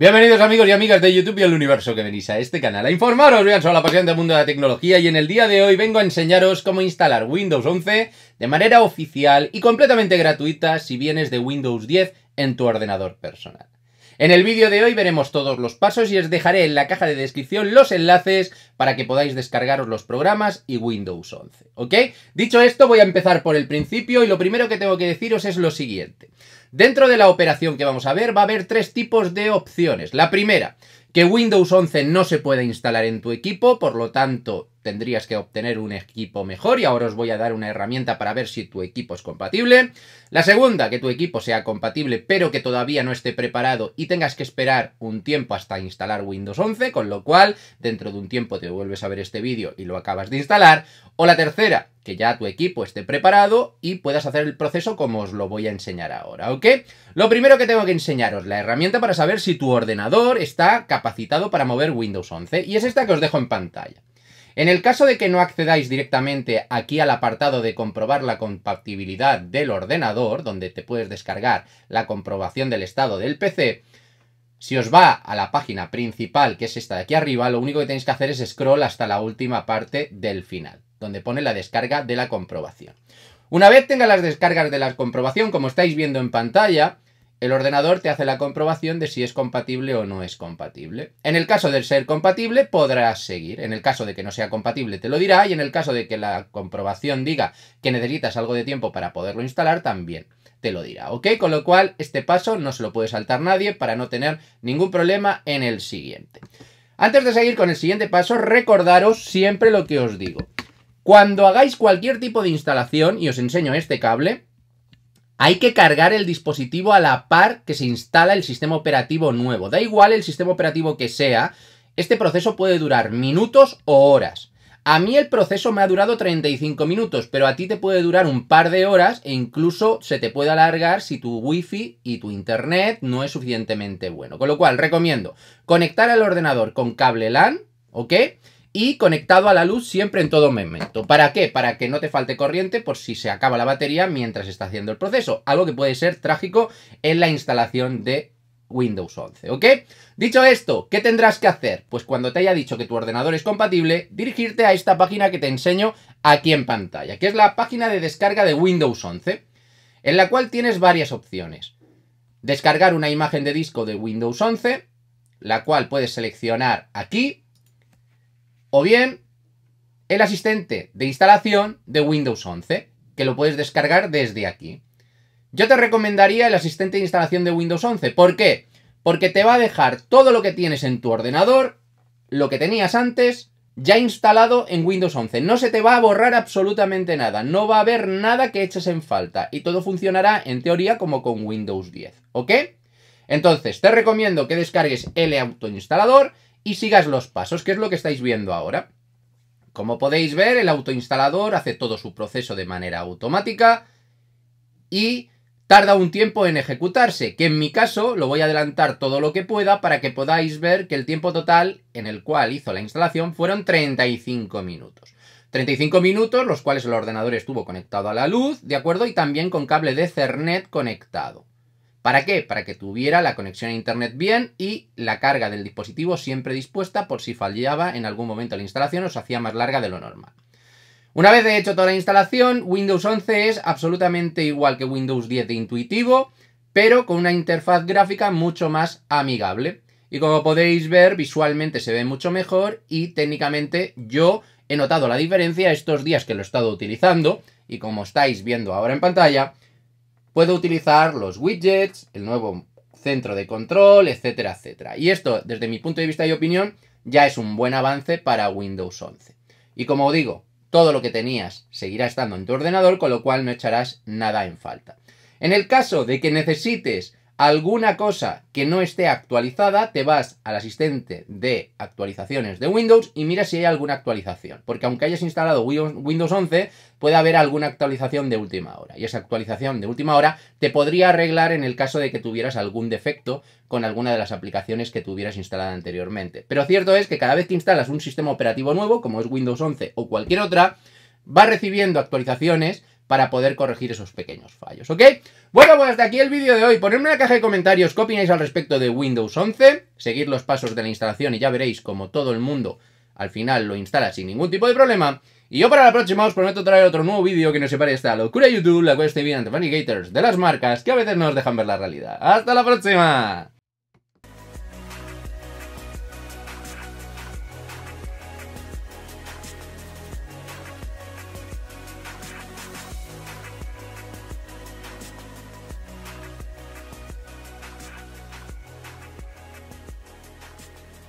Bienvenidos amigos y amigas de YouTube y al universo que venís a este canal a informaros, bien sobre la pasión del mundo de la tecnología y en el día de hoy vengo a enseñaros cómo instalar Windows 11 de manera oficial y completamente gratuita si vienes de Windows 10 en tu ordenador personal. En el vídeo de hoy veremos todos los pasos y os dejaré en la caja de descripción los enlaces para que podáis descargaros los programas y Windows 11, ¿ok? Dicho esto voy a empezar por el principio y lo primero que tengo que deciros es lo siguiente. Dentro de la operación que vamos a ver va a haber tres tipos de opciones. La primera, que Windows 11 no se puede instalar en tu equipo, por lo tanto tendrías que obtener un equipo mejor y ahora os voy a dar una herramienta para ver si tu equipo es compatible. La segunda, que tu equipo sea compatible pero que todavía no esté preparado y tengas que esperar un tiempo hasta instalar Windows 11, con lo cual dentro de un tiempo te vuelves a ver este vídeo y lo acabas de instalar. O la tercera, que ya tu equipo esté preparado y puedas hacer el proceso como os lo voy a enseñar ahora, ¿ok? Lo primero que tengo que enseñaros, la herramienta para saber si tu ordenador está capacitado para mover Windows 11, y es esta que os dejo en pantalla. En el caso de que no accedáis directamente aquí al apartado de comprobar la compatibilidad del ordenador, donde te puedes descargar la comprobación del estado del PC, si os va a la página principal, que es esta de aquí arriba, lo único que tenéis que hacer es scroll hasta la última parte del final donde pone la descarga de la comprobación. Una vez tenga las descargas de la comprobación, como estáis viendo en pantalla, el ordenador te hace la comprobación de si es compatible o no es compatible. En el caso de ser compatible, podrás seguir. En el caso de que no sea compatible, te lo dirá. Y en el caso de que la comprobación diga que necesitas algo de tiempo para poderlo instalar, también te lo dirá. ¿Ok? Con lo cual, este paso no se lo puede saltar nadie para no tener ningún problema en el siguiente. Antes de seguir con el siguiente paso, recordaros siempre lo que os digo. Cuando hagáis cualquier tipo de instalación, y os enseño este cable, hay que cargar el dispositivo a la par que se instala el sistema operativo nuevo. Da igual el sistema operativo que sea, este proceso puede durar minutos o horas. A mí el proceso me ha durado 35 minutos, pero a ti te puede durar un par de horas e incluso se te puede alargar si tu wifi y tu internet no es suficientemente bueno. Con lo cual, recomiendo conectar al ordenador con cable LAN, ¿ok? y conectado a la luz siempre en todo momento. ¿Para qué? Para que no te falte corriente por si se acaba la batería mientras está haciendo el proceso, algo que puede ser trágico en la instalación de Windows 11, ¿ok? Dicho esto, ¿qué tendrás que hacer? Pues cuando te haya dicho que tu ordenador es compatible, dirigirte a esta página que te enseño aquí en pantalla, que es la página de descarga de Windows 11, en la cual tienes varias opciones. Descargar una imagen de disco de Windows 11, la cual puedes seleccionar aquí, o bien el asistente de instalación de Windows 11, que lo puedes descargar desde aquí. Yo te recomendaría el asistente de instalación de Windows 11. ¿Por qué? Porque te va a dejar todo lo que tienes en tu ordenador, lo que tenías antes, ya instalado en Windows 11. No se te va a borrar absolutamente nada, no va a haber nada que eches en falta y todo funcionará en teoría como con Windows 10, ¿ok? Entonces, te recomiendo que descargues el autoinstalador y sigas los pasos, que es lo que estáis viendo ahora. Como podéis ver, el autoinstalador hace todo su proceso de manera automática y tarda un tiempo en ejecutarse, que en mi caso lo voy a adelantar todo lo que pueda para que podáis ver que el tiempo total en el cual hizo la instalación fueron 35 minutos. 35 minutos, los cuales el ordenador estuvo conectado a la luz, ¿de acuerdo? Y también con cable de Ethernet conectado. ¿Para qué? Para que tuviera la conexión a internet bien y la carga del dispositivo siempre dispuesta por si fallaba en algún momento la instalación o se hacía más larga de lo normal. Una vez hecho toda la instalación, Windows 11 es absolutamente igual que Windows 10 de intuitivo, pero con una interfaz gráfica mucho más amigable. Y como podéis ver, visualmente se ve mucho mejor y técnicamente yo he notado la diferencia estos días que lo he estado utilizando y como estáis viendo ahora en pantalla, Puedo utilizar los widgets, el nuevo centro de control, etcétera, etcétera. Y esto, desde mi punto de vista y opinión, ya es un buen avance para Windows 11. Y como digo, todo lo que tenías seguirá estando en tu ordenador, con lo cual no echarás nada en falta. En el caso de que necesites alguna cosa que no esté actualizada, te vas al asistente de actualizaciones de Windows y mira si hay alguna actualización. Porque aunque hayas instalado Windows 11, puede haber alguna actualización de última hora. Y esa actualización de última hora te podría arreglar en el caso de que tuvieras algún defecto con alguna de las aplicaciones que tuvieras instalada anteriormente. Pero cierto es que cada vez que instalas un sistema operativo nuevo, como es Windows 11 o cualquier otra, va recibiendo actualizaciones para poder corregir esos pequeños fallos, ¿ok? Bueno, pues hasta aquí el vídeo de hoy. Ponedme en la caja de comentarios qué opináis al respecto de Windows 11, seguir los pasos de la instalación y ya veréis como todo el mundo al final lo instala sin ningún tipo de problema. Y yo para la próxima os prometo traer otro nuevo vídeo que nos separe esta locura de YouTube, la de Funny Gators, de las marcas que a veces nos dejan ver la realidad. ¡Hasta la próxima!